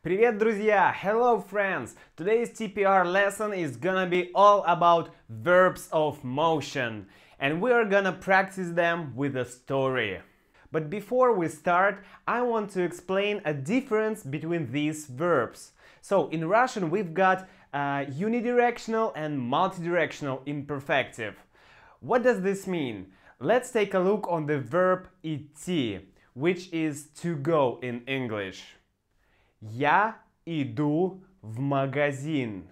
Привет, друзья! Hello, friends! Today's TPR lesson is gonna be all about verbs of motion. And we are gonna practice them with a story. But before we start, I want to explain a difference between these verbs. So, in Russian we've got uh, unidirectional and multidirectional imperfective. What does this mean? Let's take a look on the verb it, which is to go in English. Я иду в магазин.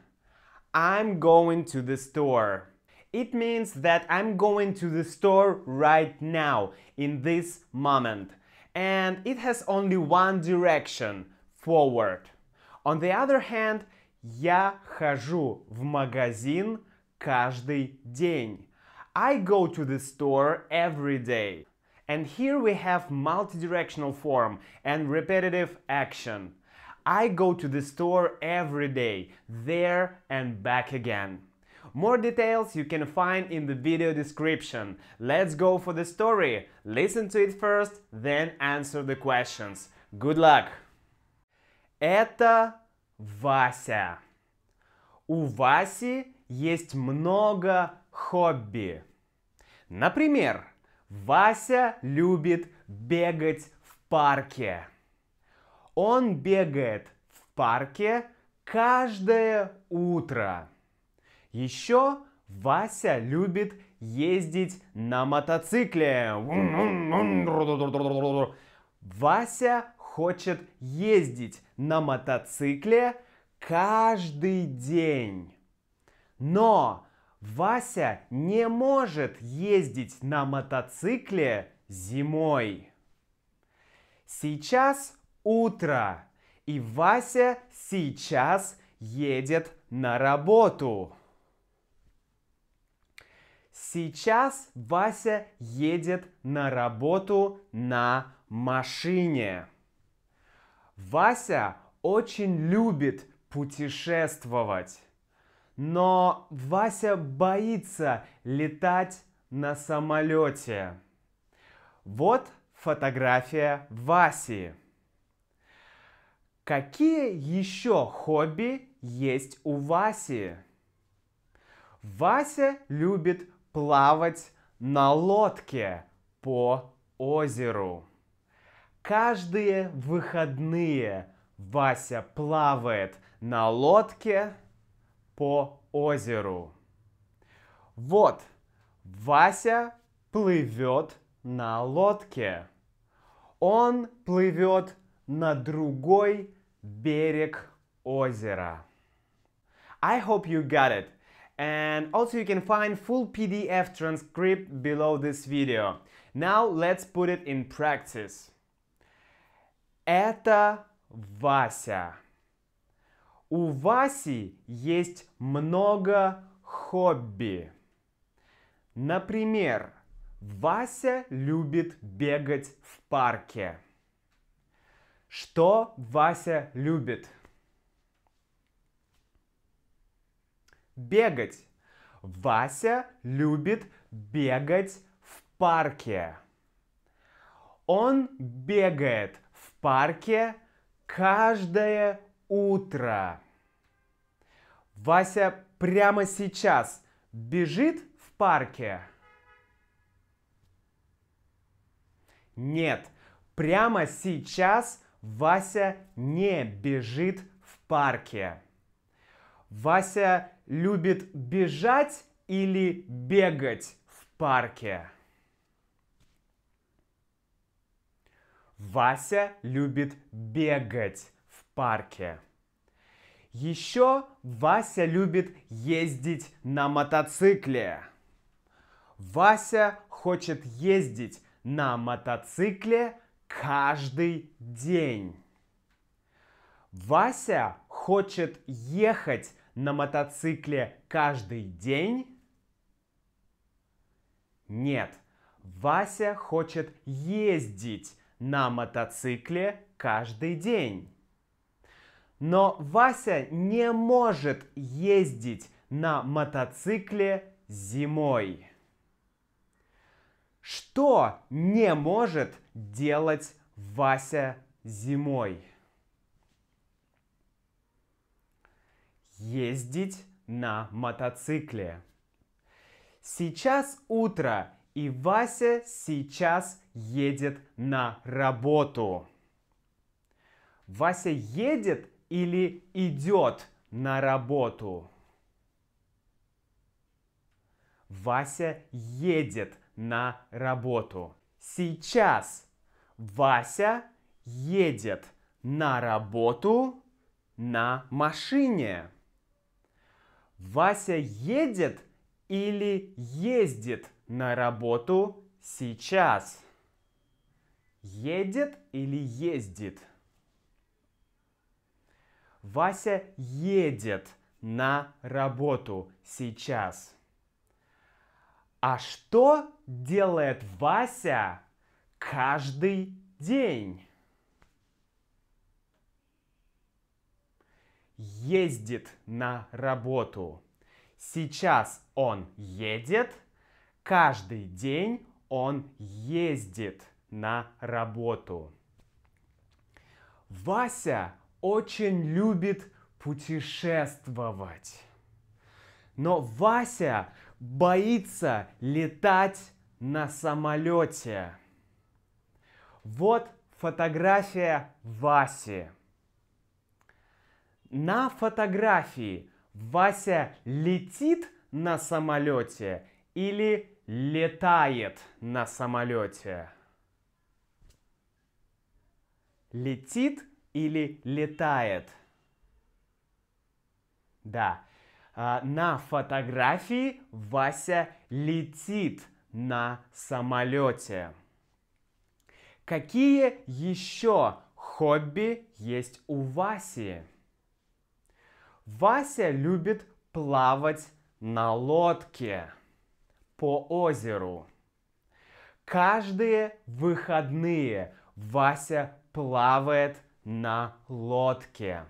I'm going to the store. It means that I'm going to the store right now, in this moment. And it has only one direction, forward. On the other hand, я хожу в магазин каждый день. I go to the store every day. And here we have multidirectional form and repetitive action. I go to the store every day, there and back again. More details you can find in the video description. Let's go for the story. Listen to it first, then answer the questions. Good luck! Это Вася. У Васи есть много хобби. Например, Вася любит бегать в парке. Он бегает в парке каждое утро. Еще Вася любит ездить на мотоцикле. Вася хочет ездить на мотоцикле каждый день. Но Вася не может ездить на мотоцикле зимой. Сейчас утро. И Вася сейчас едет на работу. Сейчас Вася едет на работу на машине. Вася очень любит путешествовать, но Вася боится летать на самолете. Вот фотография Васи. Какие еще хобби есть у Васи? Вася любит плавать на лодке по озеру. Каждые выходные Вася плавает на лодке по озеру. Вот, Вася плывет на лодке. Он плывет на другой берег озера. I hope you got it. And also you can find full PDF transcript below this video. Now let's put it in practice. Это Вася. У Васи есть много хобби. Например, Вася любит бегать в парке. Что Вася любит? Бегать. Вася любит бегать в парке. Он бегает в парке каждое утро. Вася прямо сейчас бежит в парке? Нет, прямо сейчас Вася не бежит в парке. Вася любит бежать или бегать в парке. Вася любит бегать в парке. Еще Вася любит ездить на мотоцикле. Вася хочет ездить на мотоцикле каждый день. Вася хочет ехать на мотоцикле каждый день? Нет, Вася хочет ездить на мотоцикле каждый день. Но Вася не может ездить на мотоцикле зимой. Что не может делать Вася зимой? Ездить на мотоцикле. Сейчас утро, и Вася сейчас едет на работу. Вася едет или идет на работу? Вася едет на работу. Сейчас Вася едет на работу на машине. Вася едет или ездит на работу сейчас? Едет или ездит? Вася едет на работу сейчас. А что делает Вася каждый день. Ездит на работу. Сейчас он едет. Каждый день он ездит на работу. Вася очень любит путешествовать. Но Вася боится летать на самолете. Вот фотография Васи. На фотографии Вася летит на самолете или летает на самолете? Летит или летает? Да, а, на фотографии Вася летит на самолете. Какие еще хобби есть у Васи? Вася любит плавать на лодке по озеру. Каждые выходные Вася плавает на лодке.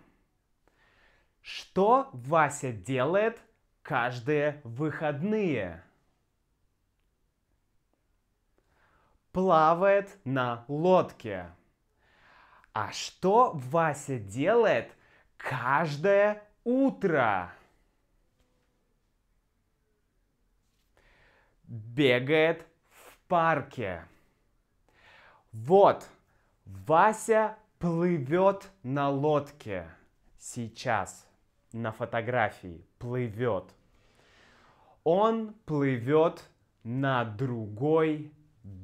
Что Вася делает каждые выходные? плавает на лодке. А что Вася делает каждое утро? Бегает в парке. Вот, Вася плывет на лодке сейчас на фотографии плывет. Он плывет на другой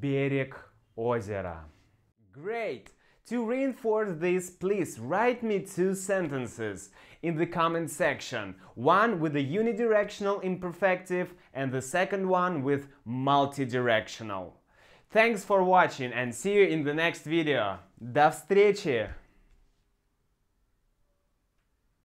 берег озера. Great! To reinforce this, please write me two sentences in the comment section. One with a unidirectional imperfective and the second one with multidirectional. Thanks for watching and see you in the next video. До встречи!